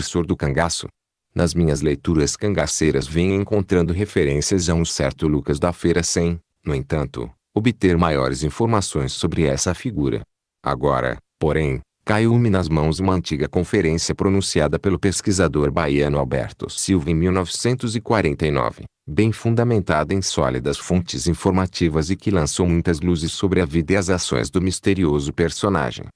precursor do cangaço. Nas minhas leituras cangaceiras venho encontrando referências a um certo Lucas da Feira sem, no entanto, obter maiores informações sobre essa figura. Agora, porém, caiu-me nas mãos uma antiga conferência pronunciada pelo pesquisador baiano Alberto Silva em 1949, bem fundamentada em sólidas fontes informativas e que lançou muitas luzes sobre a vida e as ações do misterioso personagem.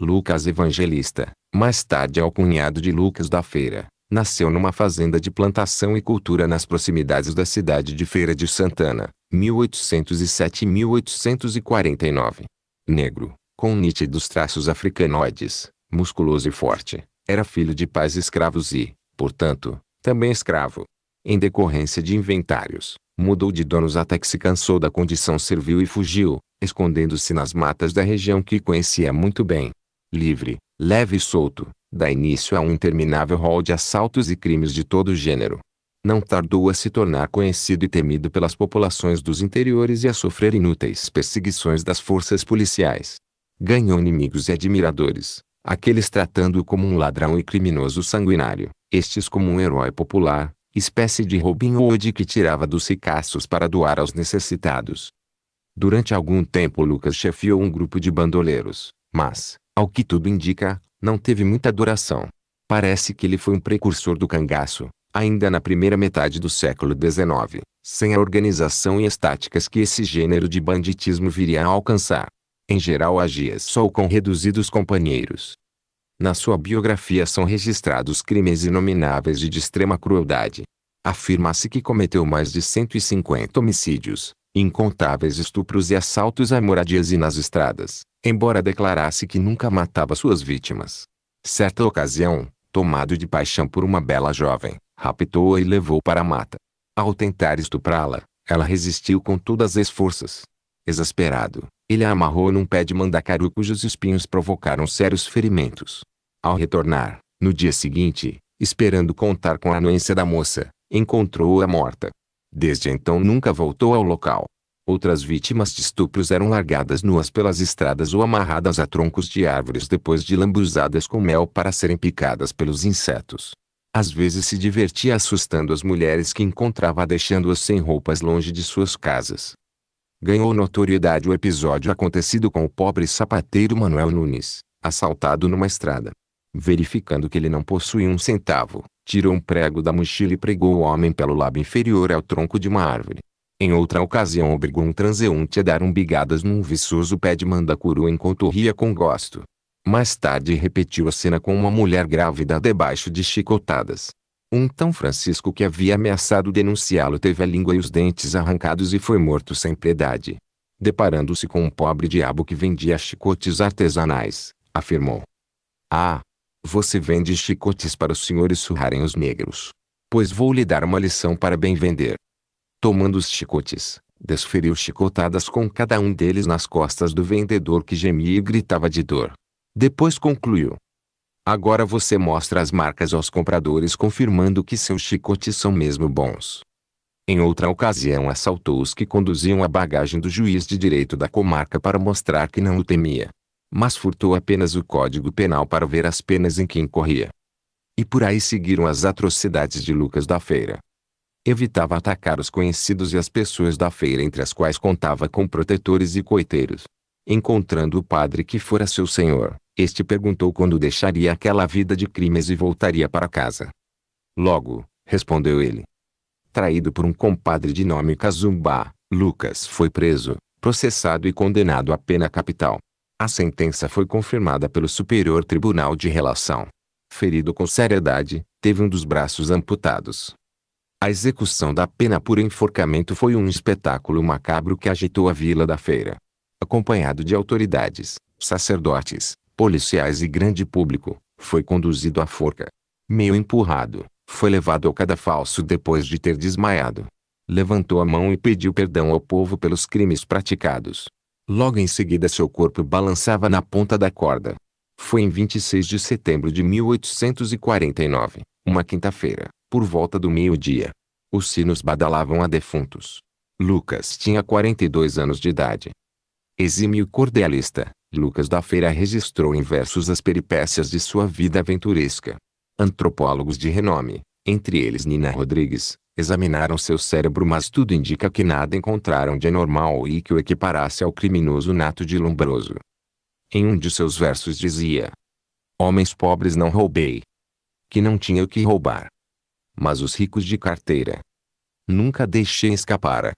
Lucas Evangelista, mais tarde ao cunhado de Lucas da Feira. Nasceu numa fazenda de plantação e cultura nas proximidades da cidade de Feira de Santana, 1807-1849. Negro, com nítidos traços africanoides, musculoso e forte, era filho de pais escravos e, portanto, também escravo. Em decorrência de inventários, mudou de donos até que se cansou da condição servil e fugiu, escondendo-se nas matas da região que conhecia muito bem. Livre, leve e solto, dá início a um interminável rol de assaltos e crimes de todo gênero. Não tardou a se tornar conhecido e temido pelas populações dos interiores e a sofrer inúteis perseguições das forças policiais. Ganhou inimigos e admiradores, aqueles tratando-o como um ladrão e criminoso sanguinário, estes como um herói popular, espécie de Robin Hood que tirava dos ricaços para doar aos necessitados. Durante algum tempo Lucas chefiou um grupo de bandoleiros, mas, ao que tudo indica, não teve muita duração. Parece que ele foi um precursor do cangaço, ainda na primeira metade do século XIX, sem a organização e estáticas que esse gênero de banditismo viria a alcançar. Em geral agia só com reduzidos companheiros. Na sua biografia são registrados crimes inomináveis e de extrema crueldade. Afirma-se que cometeu mais de 150 homicídios, incontáveis estupros e assaltos a moradias e nas estradas, embora declarasse que nunca matava suas vítimas. Certa ocasião, tomado de paixão por uma bela jovem, raptou-a e levou para a mata. Ao tentar estuprá-la, ela resistiu com todas as forças. Exasperado, ele a amarrou num pé de mandacaru cujos espinhos provocaram sérios ferimentos. Ao retornar, no dia seguinte, esperando contar com a anuência da moça, encontrou-a morta. Desde então nunca voltou ao local. Outras vítimas de estupros eram largadas nuas pelas estradas ou amarradas a troncos de árvores depois de lambuzadas com mel para serem picadas pelos insetos. Às vezes se divertia assustando as mulheres que encontrava deixando-as sem roupas longe de suas casas. Ganhou notoriedade o episódio acontecido com o pobre sapateiro Manuel Nunes, assaltado numa estrada. Verificando que ele não possuía um centavo, tirou um prego da mochila e pregou o homem pelo lábio inferior ao tronco de uma árvore. Em outra ocasião obrigou um transeunte a dar um bigadas num viçoso pé de mandacuru enquanto ria com gosto. Mais tarde repetiu a cena com uma mulher grávida debaixo de chicotadas. Um tão Francisco que havia ameaçado denunciá-lo teve a língua e os dentes arrancados e foi morto sem piedade. Deparando-se com um pobre diabo que vendia chicotes artesanais, afirmou. Ah, você vende chicotes para os senhores surrarem os negros. Pois vou lhe dar uma lição para bem vender. Tomando os chicotes, desferiu chicotadas com cada um deles nas costas do vendedor que gemia e gritava de dor. Depois concluiu. Agora você mostra as marcas aos compradores confirmando que seus chicotes são mesmo bons. Em outra ocasião assaltou os que conduziam a bagagem do juiz de direito da comarca para mostrar que não o temia mas furtou apenas o Código Penal para ver as penas em que incorria. E por aí seguiram as atrocidades de Lucas da Feira. Evitava atacar os conhecidos e as pessoas da feira entre as quais contava com protetores e coiteiros. Encontrando o padre que fora seu senhor, este perguntou quando deixaria aquela vida de crimes e voltaria para casa. Logo, respondeu ele. Traído por um compadre de nome Kazumba, Lucas foi preso, processado e condenado à pena capital. A sentença foi confirmada pelo Superior Tribunal de Relação. Ferido com seriedade, teve um dos braços amputados. A execução da pena por enforcamento foi um espetáculo macabro que agitou a vila da feira. Acompanhado de autoridades, sacerdotes, policiais e grande público, foi conduzido à forca. Meio empurrado, foi levado ao cadafalso depois de ter desmaiado. Levantou a mão e pediu perdão ao povo pelos crimes praticados. Logo em seguida seu corpo balançava na ponta da corda. Foi em 26 de setembro de 1849, uma quinta-feira, por volta do meio-dia. Os sinos badalavam a defuntos. Lucas tinha 42 anos de idade. Exímio cordelista, Lucas da Feira registrou em versos as peripécias de sua vida aventuresca. Antropólogos de renome, entre eles Nina Rodrigues, Examinaram seu cérebro mas tudo indica que nada encontraram de anormal e que o equiparasse ao criminoso nato de Lombroso. Em um de seus versos dizia Homens pobres não roubei. Que não tinha o que roubar. Mas os ricos de carteira. Nunca deixei escapar.